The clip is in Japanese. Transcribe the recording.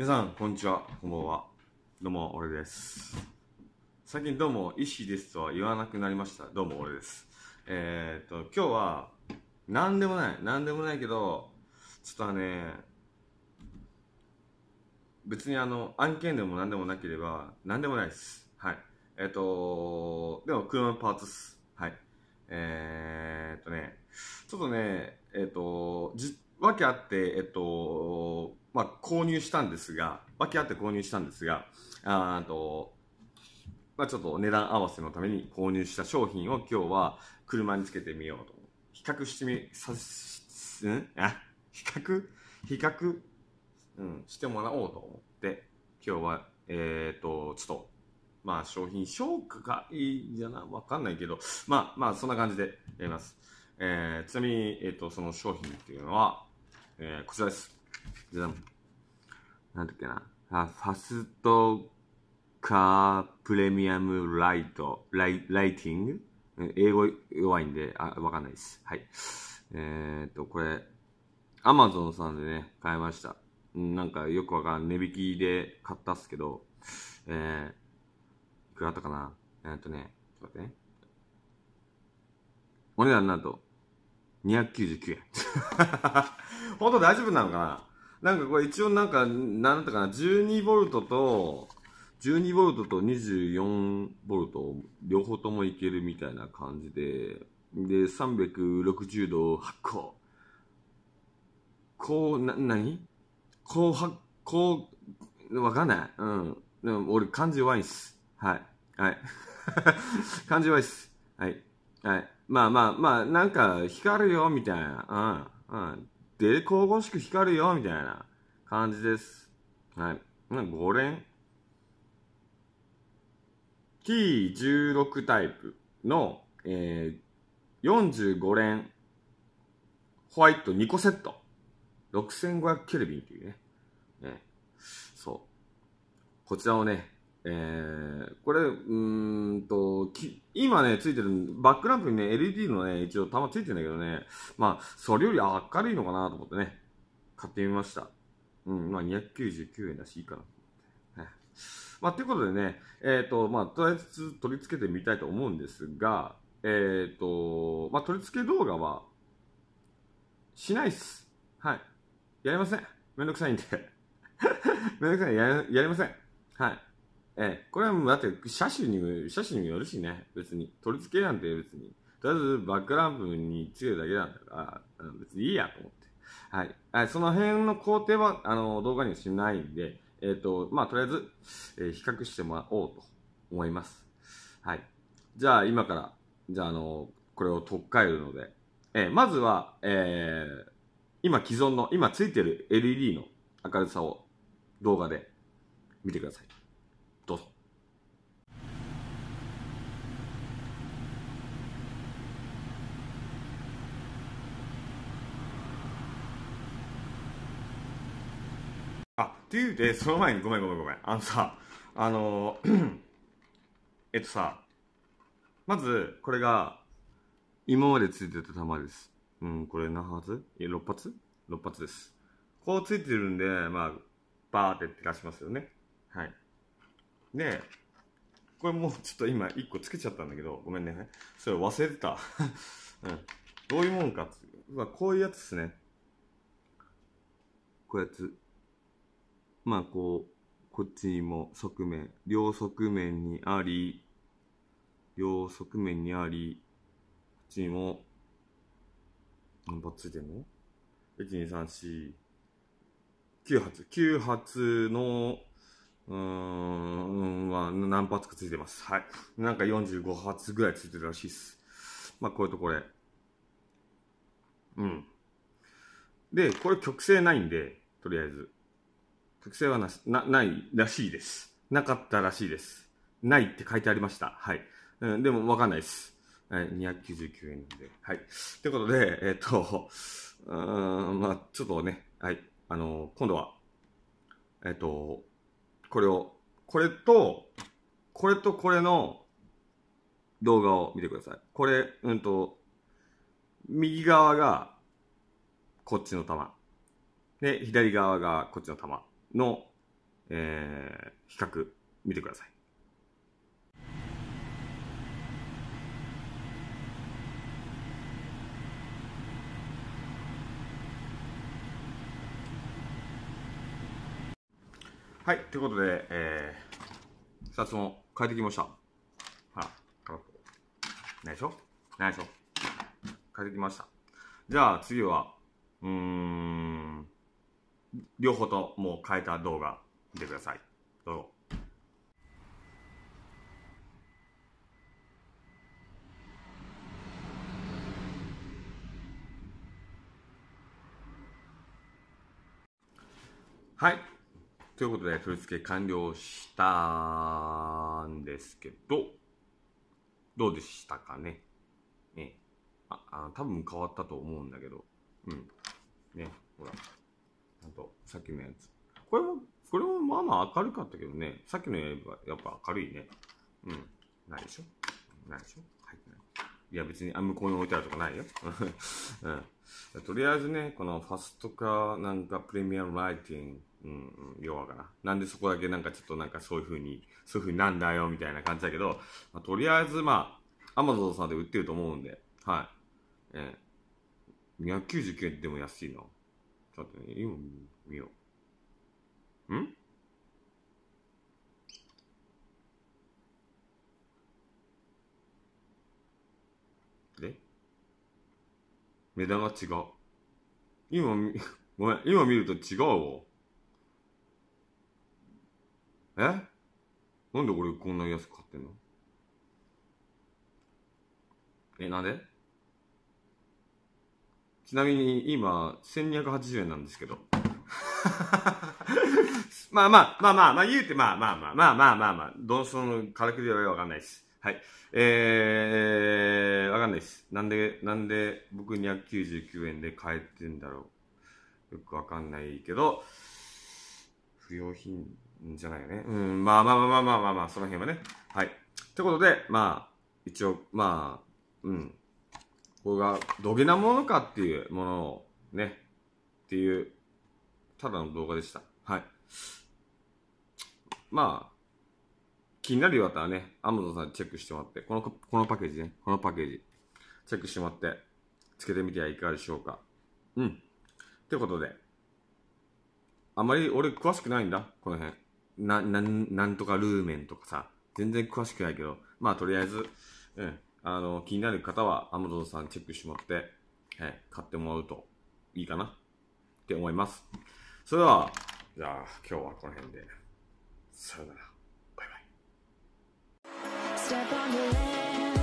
皆さん、こんにちは。こんばんは。どうも、俺です。最近どうも、意師ですとは言わなくなりました。どうも、俺です。えー、っと、今日は、なんでもない。なんでもないけど、ちょっとね、別にあの、案件でもなんでもなければ、なんでもないです。はい。えー、っと、でも、車のパーツっす。はい。えー、っとね、ちょっとね、えっと、じ、わけあって、えっと、まあ、購入したんですが、分け合って購入したんですが、あと、まあ、ちょっと値段合わせのために購入した商品を今日は車につけてみようと。比較してみ、さす、んあ、比較比較、うん、してもらおうと思って、今日は、えっ、ー、と、ちょっと、まあ、商品評価がいいんじゃな、わかんないけど、まあ、まあ、そんな感じでやります。えー、ちなみに、えっ、ー、と、その商品っていうのは、えー、こちらです。でも、なんだっけな。あファストカープレミアムライト、ライライティング英語弱いんで、あ、わかんないです。はい。えー、っと、これ、アマゾンさんでね、買いました。なんかよくわからん。値引きで買ったっすけど、えー、いくらだったかなえー、っとね、ちょっと待ってね。お値段なんと、299円。本当大丈夫なのかななんかこれ一応なんか、なんだかな、12ボルトと、12ボルトと24ボルト、両方ともいけるみたいな感じで、で、360度発光。こう、な、なにこう、は、こう、わかんない。うん。でも俺、感じ弱いっす。はい。はい。感 じ弱いっす。はい。はい。まあまあまあ、なんか、光るよ、みたいな。うん。うん。で神々しく光るよ、みたいな感じです。はい。5連 ?T16 タイプの、えー、45連ホワイト2個セット。6500ケルビンっていうね。ね。そう。こちらをね、えー、これ、うんと今ね、ついてる、バックランプにね、LED のね、一応玉ついてるんだけどね、まあ、それより明るいのかなと思ってね、買ってみました。うん、まあ、299円だし、いいかなまあ、ということでね、えっ、ー、と、まあ、とりあえず取り付けてみたいと思うんですが、えっ、ー、と、まあ、取り付け動画は、しないっす。はい。やりません。めんどくさいんで めんどくさいやりません。はい。ええ、これはもうだって車種にも、車種にもよるしね、別に。取り付けなんて別に。とりあえずバックランプに付けるだけなんだから、別にいいやと思って。はい。その辺の工程は、あの、動画にはしないんで、えっ、ー、と、まあ、とりあえず、えー、比較してもらおうと思います。はい。じゃあ、今から、じゃあ、あの、これを取っ替えるので、えー、まずは、えー、今既存の、今ついてる LED の明るさを動画で見てください。っていうで、その前に、ごめんごめんごめん。あのさ、あの、えっとさ、まず、これが、今までついてた弾です。うん、これ何発え、6発 ?6 発です。こうついてるんで、まあ、バーって照しますよね。はい。で、これもうちょっと今1個つけちゃったんだけど、ごめんね。それ忘れてた。うん。どういうもんかっつう。まあ、こういうやつっすね。こううやつ。まあこう、こっちにも側面、両側面にあり、両側面にあり、こっちにも、何発ついてんの ?1,2,3,4,9 発。9発の、うーん、は、何発かついてます。はい。なんか45発ぐらいついてるらしいっす。まあ、こういうとこれ。うん。で、これ曲線ないんで、とりあえず。特性はななないらしいです。なかったらしいです。ないって書いてありました。はい。うん、でもわかんないです。はい、299円なんで。はい。ということで、えっ、と、うん、まあちょっとね、はい。あの、今度は、えっ、と、これを、これと、これとこれの動画を見てください。これ、うんと、右側がこっちの球。で、左側がこっちの球。の、えー、比較見てください。はい、ということで、えー、2つも変えてきました。あ、空ないでしょないでしょ変えてきました。じゃあ次は、うん、両方とも変えた動画見てください。どうぞ。はい。ということで、取り付け完了したんですけど、どうでしたかね。ねああ多分変わったと思うんだけど、うん。ね、ほら。あと、さっきのやつ。これも、これもまあまあ明るかったけどね。さっきのやつはやっぱ明るいね。うん。ないでしょないでしょ入ってない。いや別に、あ、向こうに置いてあるとかないよ。うん。とりあえずね、このファストか、なんかプレミアムライティング、うん、弱かな。なんでそこだけなんかちょっとなんかそういう風に、そういう風になんだよみたいな感じだけど、まあ、とりあえずまあ、アマゾンさんで売ってると思うんで、はい。ええー、299円でも安いの。今待ってね、絵を見よう。んで目が違う。今、ごめん、今見ると違うわ。えなんで俺こんな安く買ってんのえ、なんでちなみに今、1280円なんですけど。まあまあ、まあまあ、まあ言うて、まあまあまあ、まあまあまあまあ、どうその軽くではわかんないです。はい。えー、わかんないです。なんで、なんで僕299円で買えてんだろう。よくわかんないけど、不要品じゃないよね。うん、まあまあまあまあまあまあ、まあ、その辺はね。はい。ということで、まあ、一応、まあ、うん。これがどげなものかっていうものをね、っていう、ただの動画でした。はい。まあ、気になるようだったらね、アマゾンさんチェックしてもらって、この、このパッケージね、このパッケージ、チェックしてもらって、つけてみてはいかがでしょうか。うん。ってことで、あまり俺詳しくないんだ、この辺。な、な、なんとかルーメンとかさ、全然詳しくないけど、まあとりあえず、うん。あの、気になる方は Amazon さんチェックしてもらって、はい、買ってもらうといいかなって思います。それでは、じゃあ今日はこの辺で、さよなら。バイバイ。